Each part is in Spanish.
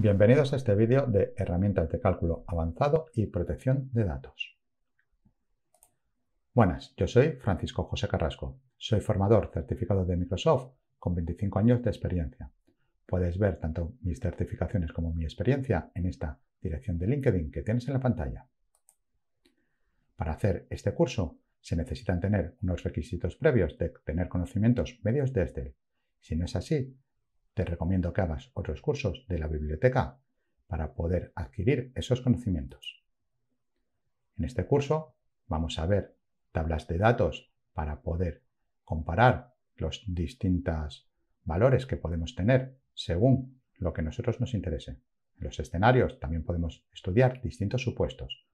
Bienvenidos a este vídeo de herramientas de cálculo avanzado y protección de datos. Buenas, yo soy Francisco José Carrasco. Soy formador certificado de Microsoft con 25 años de experiencia. Puedes ver tanto mis certificaciones como mi experiencia en esta dirección de LinkedIn que tienes en la pantalla. Para hacer este curso se necesitan tener unos requisitos previos de tener conocimientos medios de Excel. Si no es así, te recomiendo que hagas otros cursos de la biblioteca para poder adquirir esos conocimientos. En este curso vamos a ver tablas de datos para poder comparar los distintos valores que podemos tener según lo que a nosotros nos interese. En los escenarios también podemos estudiar distintos supuestos.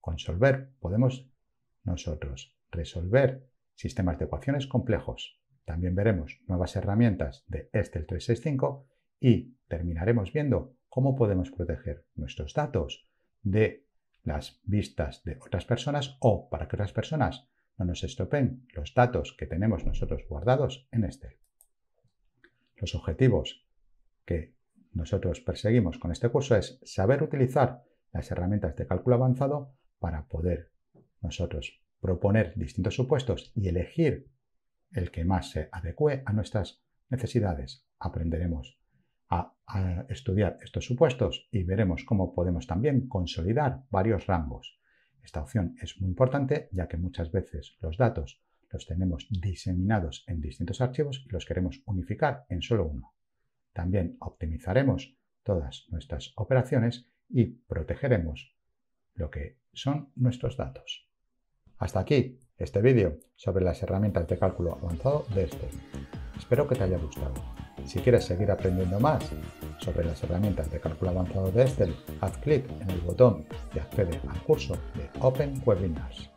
Con Solver podemos nosotros resolver sistemas de ecuaciones complejos. También veremos nuevas herramientas de Excel 365 y terminaremos viendo cómo podemos proteger nuestros datos de las vistas de otras personas o para que otras personas no nos estopen los datos que tenemos nosotros guardados en Excel. Los objetivos que nosotros perseguimos con este curso es saber utilizar las herramientas de cálculo avanzado para poder nosotros proponer distintos supuestos y elegir el que más se adecue a nuestras necesidades. Aprenderemos a, estudiar estos supuestos y veremos cómo podemos también consolidar varios rangos. Esta opción es muy importante ya que muchas veces los datos los tenemos diseminados en distintos archivos y los queremos unificar en solo uno. También optimizaremos todas nuestras operaciones y protegeremos lo que son nuestros datos. Hasta aquí este vídeo sobre las herramientas de cálculo avanzado de Excel. Este. Espero que te haya gustado. Si quieres seguir aprendiendo más sobre las herramientas de cálculo avanzado de Excel, este, haz clic en el botón y accede al curso de Open Webinars.